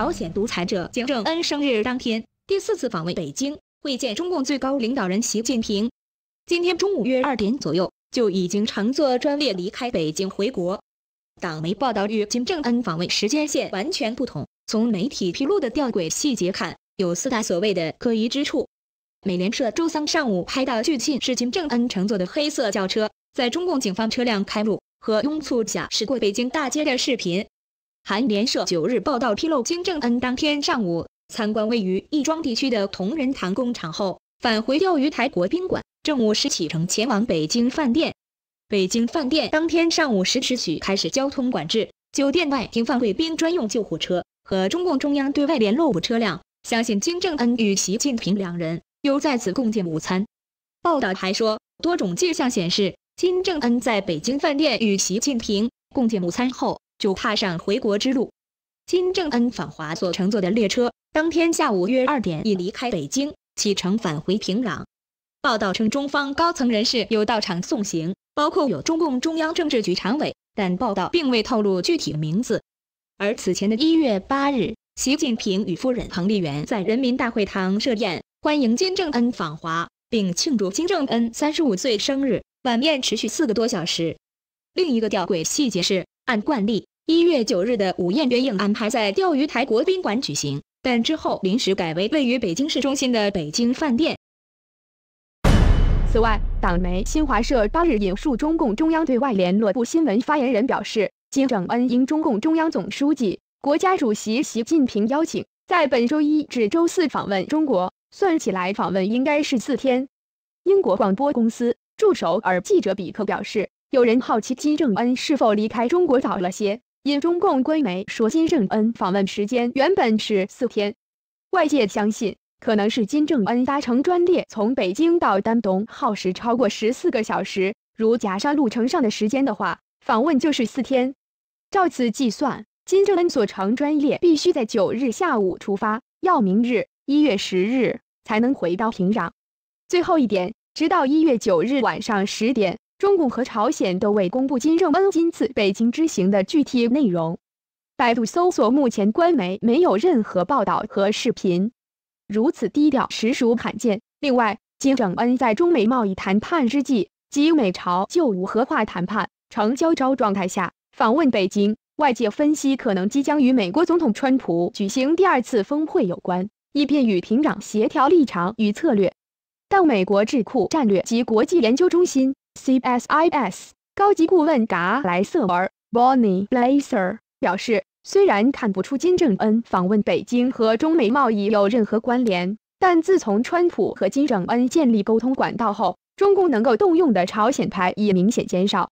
朝鲜独裁者金正恩生日当天第四次访问北京，会见中共最高领导人习近平。今天中午约二点左右，就已经乘坐专列离开北京回国。党媒报道与金正恩访问时间线完全不同。从媒体披露的吊轨细节看，有四大所谓的可疑之处。美联社周三上午拍到据信是金正恩乘坐的黑色轿车，在中共警方车辆开路和拥簇下驶过北京大街的视频。韩联社九日报道披露，金正恩当天上午参观位于亦庄地区的同仁堂工厂后，返回钓鱼台国宾馆，正午时启程前往北京饭店。北京饭店当天上午十时许开始交通管制，酒店外停放贵宾专用救护车和中共中央对外联络部车辆。相信金正恩与习近平两人又在此共进午餐。报道还说，多种迹象显示，金正恩在北京饭店与习近平共进午餐后。就踏上回国之路。金正恩访华所乘坐的列车，当天下午约二点已离开北京，启程返回平壤。报道称，中方高层人士有到场送行，包括有中共中央政治局常委，但报道并未透露具体名字。而此前的一月八日，习近平与夫人彭丽媛在人民大会堂设宴欢迎金正恩访华，并庆祝金正恩三十五岁生日。晚宴持续四个多小时。另一个吊诡细节是，按惯例。一月九日的午宴原应安排在钓鱼台国宾馆举行，但之后临时改为位于北京市中心的北京饭店。此外，党媒新华社八日引述中共中央对外联络部新闻发言人表示，金正恩应中共中央总书记、国家主席习近平邀请，在本周一至周四访问中国，算起来访问应该是四天。英国广播公司驻首尔记者比克表示，有人好奇金正恩是否离开中国早了些。因中共官媒说金正恩访问时间原本是四天，外界相信可能是金正恩搭乘专列从北京到丹东耗时超过十四个小时，如假上路程上的时间的话，访问就是四天。照此计算，金正恩所乘专列必须在九日下午出发，要明日一月十日才能回到平壤。最后一点，直到一月九日晚上十点。中共和朝鲜都未公布金正恩今次北京之行的具体内容。百度搜索目前官媒没有任何报道和视频，如此低调实属罕见。另外，金正恩在中美贸易谈判之际及美朝就无核化谈判呈交招状态下访问北京，外界分析可能即将与美国总统川普举行第二次峰会有关，以便与平壤协调立场与策略。但美国智库战略及国际研究中心。C.S.I.S. 高级顾问达莱瑟尔 （Bonnie b l a e r 表示，虽然看不出金正恩访问北京和中美贸易有任何关联，但自从川普和金正恩建立沟通管道后，中共能够动用的朝鲜牌已明显减少。